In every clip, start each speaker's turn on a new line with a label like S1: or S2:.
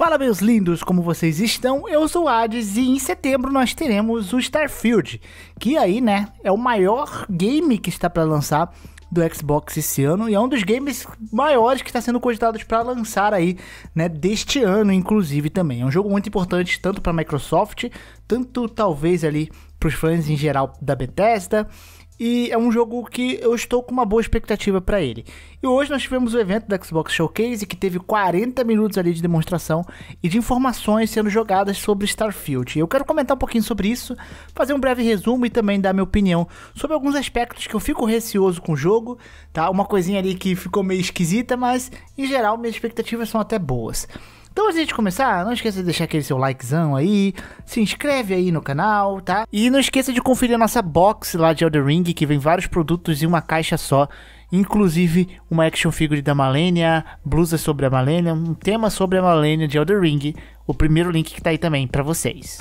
S1: Fala meus lindos, como vocês estão? Eu sou o Hades e em setembro nós teremos o Starfield, que aí, né, é o maior game que está para lançar do Xbox esse ano e é um dos games maiores que está sendo cogitados para lançar aí, né, deste ano inclusive também. É um jogo muito importante tanto para a Microsoft, tanto talvez ali para os fãs em geral da Bethesda e é um jogo que eu estou com uma boa expectativa para ele. E hoje nós tivemos o evento da Xbox Showcase que teve 40 minutos ali de demonstração e de informações sendo jogadas sobre Starfield. Eu quero comentar um pouquinho sobre isso, fazer um breve resumo e também dar minha opinião sobre alguns aspectos que eu fico receoso com o jogo, tá? Uma coisinha ali que ficou meio esquisita, mas em geral minhas expectativas são até boas. Então, antes de começar, não esqueça de deixar aquele seu likezão aí, se inscreve aí no canal, tá? E não esqueça de conferir a nossa box lá de Elden Ring, que vem vários produtos em uma caixa só inclusive uma action figure da Malenia, blusa sobre a Malenia, um tema sobre a Malenia de Elder Ring, o primeiro link que tá aí também para vocês.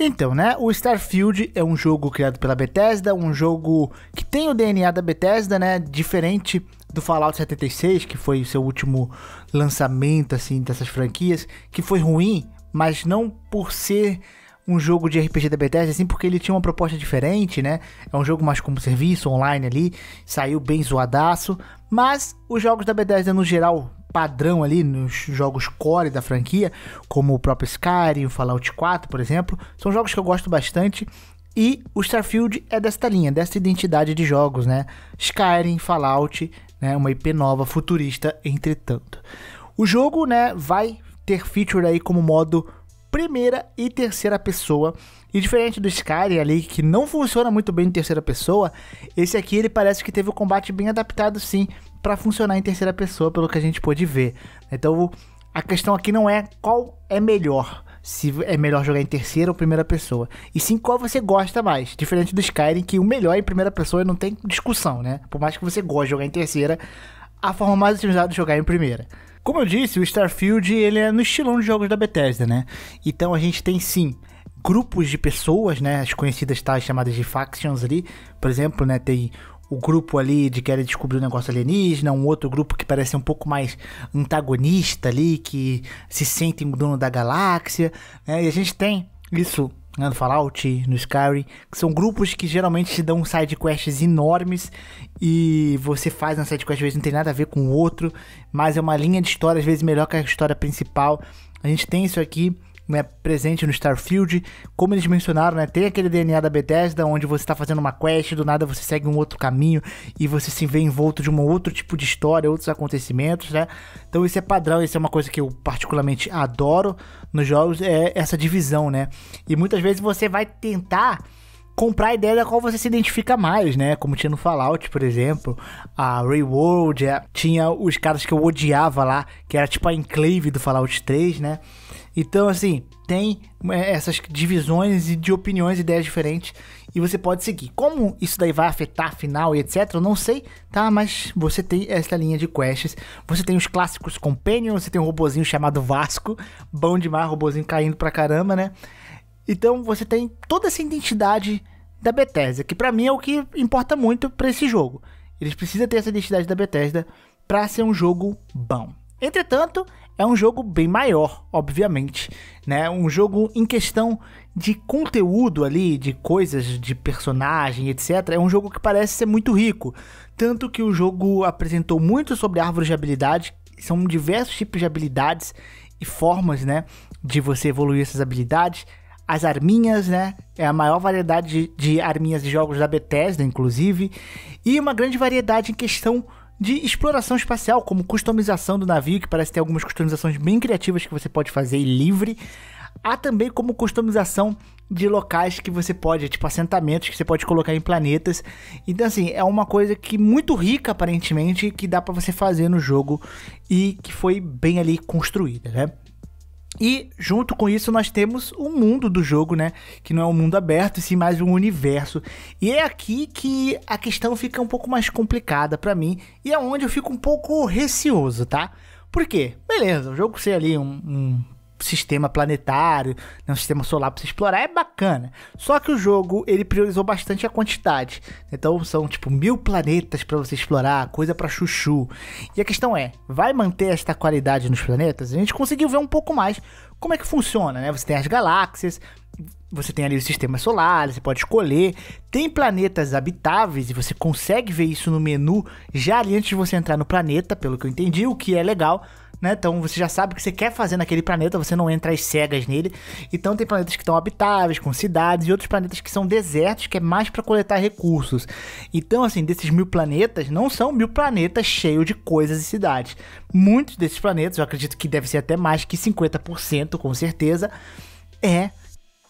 S1: Então, né, o Starfield é um jogo criado pela Bethesda, um jogo que tem o DNA da Bethesda, né, diferente do Fallout 76, que foi o seu último lançamento assim dessas franquias, que foi ruim, mas não por ser um jogo de RPG da Bethesda, assim, porque ele tinha uma proposta diferente, né? É um jogo mais como serviço online ali, saiu bem zoadaço, mas os jogos da Bethesda no geral padrão ali nos jogos core da franquia, como o próprio Skyrim, o Fallout 4, por exemplo, são jogos que eu gosto bastante e o Starfield é desta linha, desta identidade de jogos, né? Skyrim, Fallout né? Uma IP nova, futurista, entretanto. O jogo, né, vai ter feature aí como modo primeira e terceira pessoa. E diferente do Skyrim ali, que não funciona muito bem em terceira pessoa, esse aqui ele parece que teve o combate bem adaptado sim para funcionar em terceira pessoa, pelo que a gente pôde ver. Então a questão aqui não é qual é melhor, se é melhor jogar em terceira ou primeira pessoa. E sim qual você gosta mais. Diferente do Skyrim, que o melhor é em primeira pessoa não tem discussão, né? Por mais que você goste de jogar em terceira, a forma mais utilizada de jogar é em primeira. Como eu disse, o Starfield ele é no estilão de jogos da Bethesda, né? Então a gente tem sim grupos de pessoas, né? As conhecidas tais chamadas de factions ali. Por exemplo, né? Tem o grupo ali de querer descobrir um negócio alienígena, um outro grupo que parece um pouco mais antagonista ali, que se sente o dono da galáxia, né? E a gente tem isso né, no Fallout, no Skyrim, que são grupos que geralmente te dão side quests enormes e você faz uma side quest às vezes não tem nada a ver com o outro, mas é uma linha de história às vezes melhor que a história principal. A gente tem isso aqui né, presente no Starfield. Como eles mencionaram, né, tem aquele DNA da Bethesda, onde você está fazendo uma quest, do nada você segue um outro caminho e você se vê envolto de um outro tipo de história, outros acontecimentos, né? Então isso é padrão, isso é uma coisa que eu particularmente adoro nos jogos, é essa divisão, né? E muitas vezes você vai tentar comprar a ideia da qual você se identifica mais, né? Como tinha no Fallout, por exemplo, a Ray World, é, tinha os caras que eu odiava lá, que era tipo a Enclave do Fallout 3, né? Então, assim, tem é, essas divisões de opiniões, ideias diferentes e você pode seguir. Como isso daí vai afetar a final e etc, eu não sei, tá? Mas você tem essa linha de quests, você tem os clássicos Companion, você tem um robozinho chamado Vasco, bom demais, robozinho caindo pra caramba, né? Então você tem toda essa identidade da Bethesda, que para mim é o que importa muito para esse jogo. Eles precisam ter essa identidade da Bethesda para ser um jogo bom. Entretanto, é um jogo bem maior, obviamente, né? Um jogo em questão de conteúdo ali, de coisas, de personagem, etc. É um jogo que parece ser muito rico, tanto que o jogo apresentou muito sobre árvores de habilidade, são diversos tipos de habilidades e formas, né, de você evoluir essas habilidades as arminhas, né? É a maior variedade de, de arminhas de jogos da Bethesda, inclusive, e uma grande variedade em questão de exploração espacial, como customização do navio, que parece ter algumas customizações bem criativas que você pode fazer e livre. Há também como customização de locais que você pode, tipo assentamentos que você pode colocar em planetas. Então assim, é uma coisa que muito rica aparentemente que dá para você fazer no jogo e que foi bem ali construída, né? E junto com isso nós temos o mundo do jogo, né? Que não é um mundo aberto, sim mais um universo. E é aqui que a questão fica um pouco mais complicada para mim e é onde eu fico um pouco receoso, tá? Por quê? Beleza, o jogo ser ali um, um sistema planetário, né, um sistema solar para você explorar, é bacana. Só que o jogo ele priorizou bastante a quantidade. Então são tipo mil planetas para você explorar, coisa para chuchu. E a questão é, vai manter esta qualidade nos planetas? A gente conseguiu ver um pouco mais como é que funciona, né? Você tem as galáxias, você tem ali o sistema solar, você pode escolher. Tem planetas habitáveis e você consegue ver isso no menu já ali antes de você entrar no planeta, pelo que eu entendi, o que é legal né? Então você já sabe o que você quer fazer naquele planeta, você não entra às cegas nele. Então tem planetas que estão habitáveis, com cidades, e outros planetas que são desertos, que é mais para coletar recursos. Então, assim, desses mil planetas, não são mil planetas cheios de coisas e cidades. Muitos desses planetas, eu acredito que deve ser até mais que 50%, com certeza, é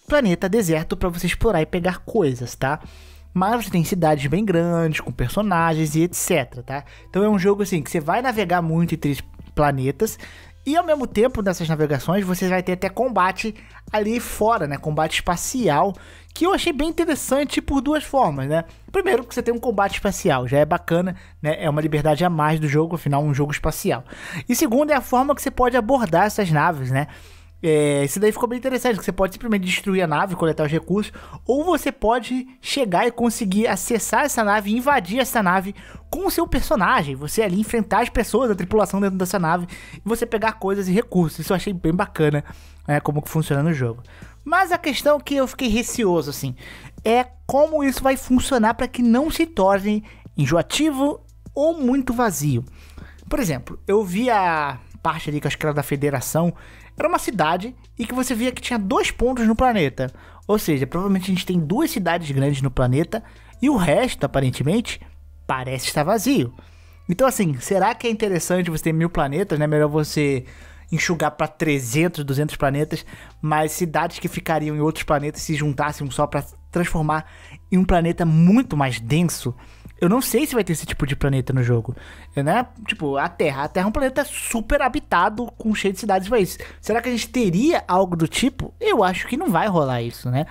S1: planeta deserto para você explorar e pegar coisas, tá? mas tem cidades bem grandes, com personagens e etc, tá? Então é um jogo assim que você vai navegar muito entre planetas. E ao mesmo tempo, nessas navegações, você vai ter até combate ali fora, né? Combate espacial, que eu achei bem interessante por duas formas, né? Primeiro, que você tem um combate espacial, já é bacana, né? É uma liberdade a mais do jogo, afinal, um jogo espacial. E segundo, é a forma que você pode abordar essas naves, né? É, isso daí ficou bem interessante, que você pode simplesmente destruir a nave, coletar os recursos, ou você pode chegar e conseguir acessar essa nave, invadir essa nave com o seu personagem, você ali enfrentar as pessoas, a tripulação dentro dessa nave, e você pegar coisas e recursos. Isso eu achei bem bacana, né, como que funciona no jogo. Mas a questão que eu fiquei receoso, assim, é como isso vai funcionar para que não se torne enjoativo ou muito vazio. Por exemplo, eu vi a parte ali, que acho que era da Federação, era uma cidade e que você via que tinha dois pontos no planeta. Ou seja, provavelmente a gente tem duas cidades grandes no planeta e o resto, aparentemente, parece estar vazio. Então, assim, será que é interessante você ter mil planetas, né? Melhor você enxugar para 300, 200 planetas, mas cidades que ficariam em outros planetas se juntassem só para transformar em um planeta muito mais denso. Eu não sei se vai ter esse tipo de planeta no jogo. É, né? Tipo, a Terra. A Terra é um planeta super habitado, com cheio de cidades, mas será que a gente teria algo do tipo? Eu acho que não vai rolar isso, né?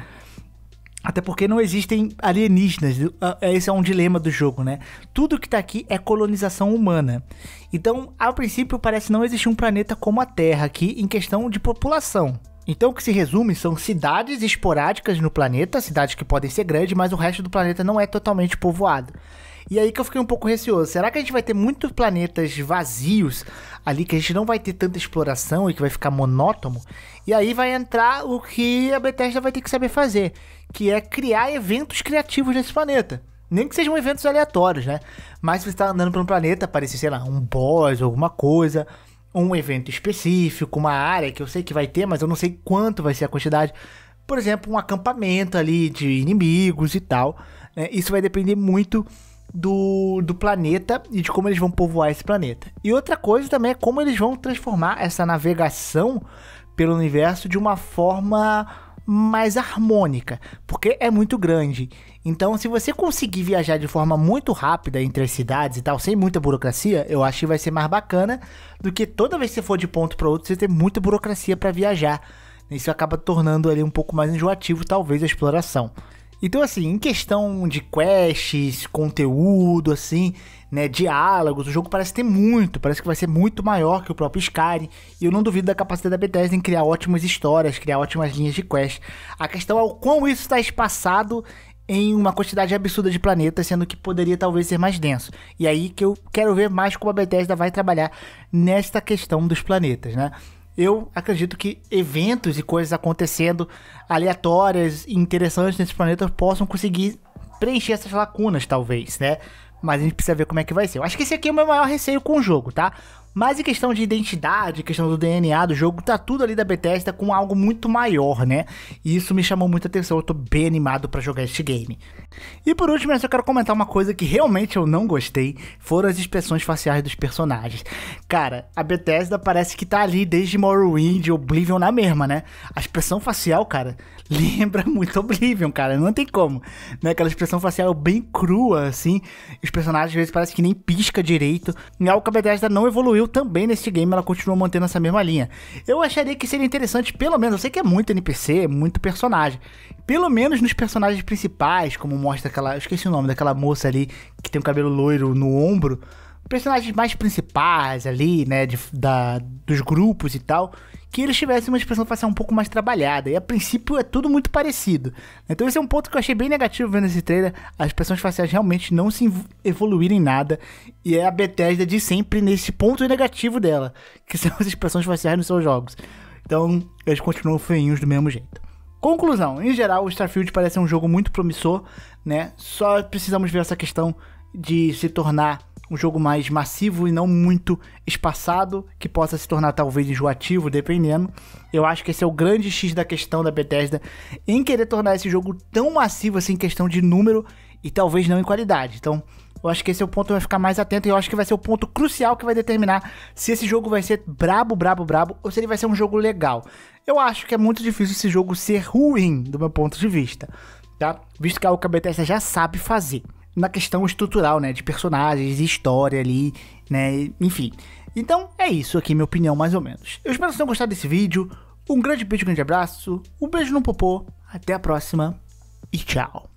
S1: Até porque não existem alienígenas. Ah, é, esse é um dilema do jogo, né? Tudo que tá aqui é colonização humana. Então, ao princípio, parece não existir um planeta como a Terra aqui em questão de população. Então, o que se resume são cidades esporádicas no planeta, cidades que podem ser grandes, mas o resto do planeta não é totalmente povoado. E aí que eu fiquei um pouco receoso. Será que a gente vai ter muitos planetas vazios ali que a gente não vai ter tanta exploração e que vai ficar monótono? E aí vai entrar o que a Bethesda vai ter que saber fazer, que é criar eventos criativos nesse planeta. Nem que sejam eventos aleatórios, né? Mas se você está andando por um planeta, aparecer, sei lá, um boss, ou alguma coisa, um evento específico, uma área que eu sei que vai ter, mas eu não sei quanto vai ser a quantidade. Por exemplo, um acampamento ali de inimigos e tal. Né? Isso vai depender muito do, do planeta e de como eles vão povoar esse planeta. E outra coisa também é como eles vão transformar essa navegação pelo universo de uma forma mais harmônica, porque é muito grande. Então, se você conseguir viajar de forma muito rápida entre as cidades e tal, sem muita burocracia, eu acho que vai ser mais bacana do que toda vez que você for de ponto para outro, você ter muita burocracia para viajar. Isso acaba tornando ali um pouco mais enjoativo, talvez, a exploração. Então, assim, em questão de quests, conteúdo, assim, né, diálogos, o jogo parece ter muito, parece que vai ser muito maior que o próprio Skyrim, e eu não duvido da capacidade da Bethesda em criar ótimas histórias, criar ótimas linhas de quest. A questão é o quão isso está espaçado em uma quantidade absurda de planetas, sendo que poderia talvez ser mais denso. E aí que eu quero ver mais como a Bethesda vai trabalhar nesta questão dos planetas, né? eu acredito que eventos e coisas acontecendo aleatórias e interessantes nesse planeta possam conseguir preencher essas lacunas, talvez, né? Mas a gente precisa ver como é que vai ser. Eu acho que esse aqui é o meu maior receio com o jogo, tá? Mas em questão de identidade, questão do DNA do jogo, tá tudo ali da Bethesda com algo muito maior, né? E isso me chamou muita atenção, eu tô bem animado para jogar este game. E por último, eu só quero comentar uma coisa que realmente eu não gostei, foram as expressões faciais dos personagens. Cara, a Bethesda parece que tá ali desde Morrowind, Oblivion na mesma, né? A expressão facial, cara, lembra muito Oblivion, cara, não tem como. Né? Aquela expressão facial bem crua, assim, os personagens às vezes parece que nem pisca direito, e algo que a Bethesda não evoluiu também neste game ela continua mantendo essa mesma linha. Eu acharia que seria interessante, pelo menos, eu sei que é muito NPC, muito personagem. Pelo menos nos personagens principais, como mostra aquela. Eu esqueci o nome daquela moça ali que tem o um cabelo loiro no ombro personagens mais principais ali, né, de, da, dos grupos e tal, que eles tivessem uma expressão facial um pouco mais trabalhada. E a princípio é tudo muito parecido. Então esse é um ponto que eu achei bem negativo vendo esse trailer. As expressões faciais realmente não se evoluírem nada. E é a Bethesda de sempre nesse ponto negativo dela, que são as expressões faciais nos seus jogos. Então eles continuam feinhos do mesmo jeito. Conclusão, em geral, o Starfield parece um jogo muito promissor, né? Só precisamos ver essa questão de se tornar um jogo mais massivo e não muito espaçado, que possa se tornar talvez enjoativo, dependendo. Eu acho que esse é o grande X da questão da Bethesda em querer tornar esse jogo tão massivo assim em questão de número e talvez não em qualidade. Então, eu acho que esse é o ponto que vai ficar mais atento e eu acho que vai ser o ponto crucial que vai determinar se esse jogo vai ser brabo, brabo, brabo ou se ele vai ser um jogo legal. Eu acho que é muito difícil esse jogo ser ruim, do meu ponto de vista, tá? Visto que é algo que a Bethesda já sabe fazer na questão estrutural, né? De personagens, de história ali, né? Enfim. Então é isso aqui, minha opinião, mais ou menos. Eu espero que vocês tenham gostado desse vídeo. Um grande beijo, um grande abraço. Um beijo no popô. Até a próxima e tchau.